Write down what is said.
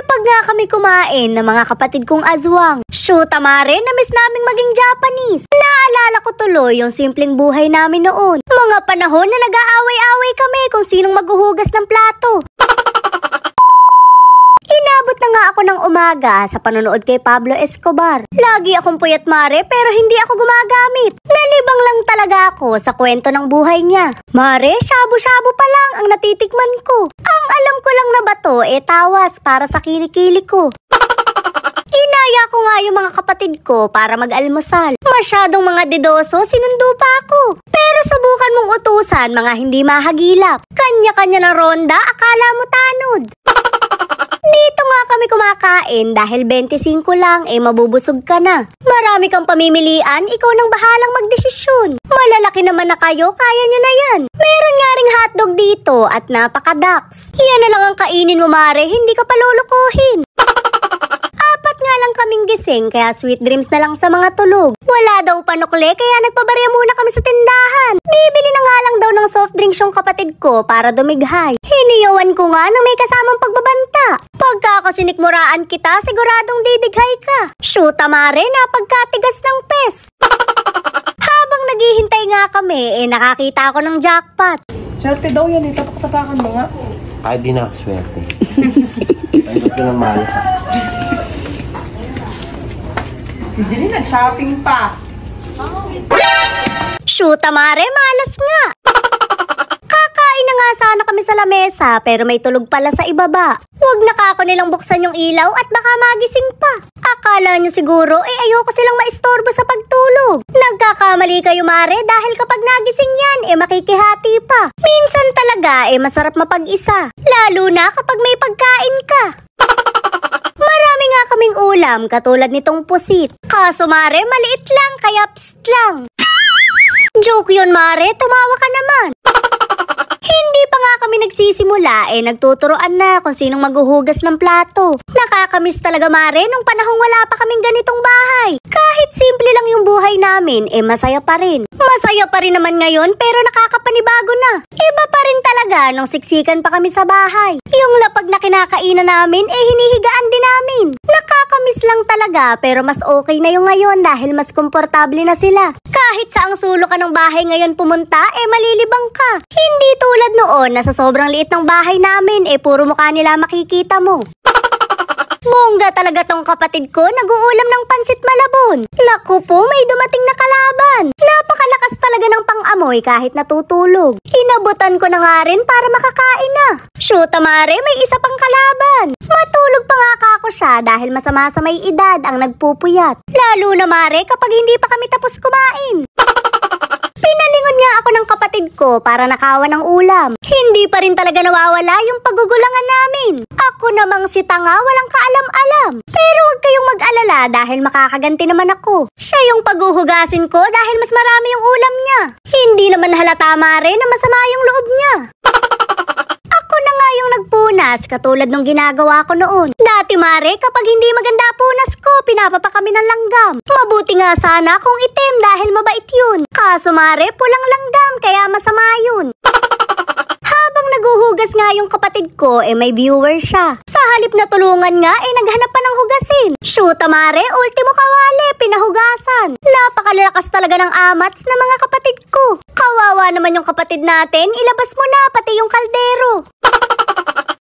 kapag nga kami kumain ng mga kapatid kong azwang. Shoot, Mare, namiss naming maging Japanese. Naalala ko tuloy yung simpleng buhay namin noon. Mga panahon na nag-aaway-away kami kung sinong maghuhugas ng plato. Inabot na nga ako ng umaga sa panonood kay Pablo Escobar. Lagi akong puyat mare pero hindi ako gumagamit talaga ako sa kwento ng buhay niya. Mare, shabu-shabu pa lang ang natitikman ko. Ang alam ko lang na bato e eh, tawas para sa kilikili ko. Inaya ko nga yung mga kapatid ko para mag-almusal. Masyadong mga dedoso, sinundo pa ako. Pero subukan mong utusan mga hindi mahagilap. Kanya-kanya na ronda, akala mo tanod kakain dahil 25 lang eh mabubusog ka na. Marami kang pamimilian, ikaw nang bahalang magdesisyon. Malalaki naman na kayo, kaya nyo na yan. Meron nga ring hotdog dito at napakadaks. Yan na lang ang kainin mo mare, hindi ka palulukuhin. Apat nga lang kaming gising kaya sweet dreams na lang sa mga tulog. Wala daw panukle kaya nagpabarya muna kami sa tindahan. Bibili na nga lang daw ng soft drinks yung kapatid ko para dumighay. Hiniyawan ko nga nang may kasamang pagbaba kasi nikmuraan kita, siguradong didighay ka. Shoota Mare, napagkatigas ng pes. Habang naghihintay nga kami, eh nakakita ako ng jackpot. Swerte daw yan eh, tapak-tapakan mo nga. Ay, di na swerte. Tanggap ko ng mahal. Si Jenny nag-shopping pa. Shoota Mare, malas nga na nga sana kami sa lamesa pero may tulog pala sa ibaba. Huwag na kako nilang buksan yung ilaw at baka magising pa. Akala nyo siguro eh ayoko silang maistorbo sa pagtulog. Nagkakamali kayo mare dahil kapag nagising yan eh makikihati pa. Minsan talaga eh masarap mapag-isa. Lalo na kapag may pagkain ka. Marami nga kaming ulam katulad nitong pusit. Kaso mare maliit lang kaya pst lang. Joke yun mare, tumawa ka naman. Hindi pa nga kami nagsisimula eh nagtuturoan na kung sinong maghuhugas ng plato. Nakakamiss talaga mare nung panahong wala pa kaming ganitong bahay. Kahit simple lang yung buhay namin eh masaya pa rin. Masaya pa rin naman ngayon pero nakakapanibago na. Iba pa rin talaga nung siksikan pa kami sa bahay. Yung lapag na kinakainan namin eh hinihigaan din namin. Naka Nakakamiss lang talaga pero mas okay na yung ngayon dahil mas komportable na sila. Kahit sa ang sulo ka ng bahay ngayon pumunta, eh malilibang ka. Hindi tulad noon na sa sobrang liit ng bahay namin, eh puro mukha nila makikita mo. Mongga talaga tong kapatid ko, nag-uulam ng pansit malabon. Naku po, may dumating na kalaban langoy kahit natutulog. Inabutan ko na nga rin para makakain na. Shoot, Mare, may isa pang kalaban. Matulog pa nga kako siya dahil masama sa may edad ang nagpupuyat. Lalo na, Mare, kapag hindi pa kami tapos kumain sahig ko para nakawan ng ulam. Hindi pa rin talaga nawawala yung pagugulangan namin. Ako namang si Tanga walang kaalam-alam. Pero huwag kayong mag-alala dahil makakaganti naman ako. Siya yung paghuhugasin ko dahil mas marami yung ulam niya. Hindi naman halata mare na masama yung loob niya. Ako na nga yung nagpunas katulad nung ginagawa ko noon. Dati mare, kapag hindi maganda punas ko, pinapapakami ng langgam. Mabuti nga sana kung itim dahil kaso mare, pulang langgam kaya masama yun. Habang naguhugas nga yung kapatid ko, eh may viewer siya. Sa halip na tulungan nga, eh naghanap pa ng hugasin. Shoot, mare, ultimo kawali, pinahugasan. Napakalakas talaga ng amats na mga kapatid ko. Kawawa naman yung kapatid natin, ilabas mo na pati yung kaldero.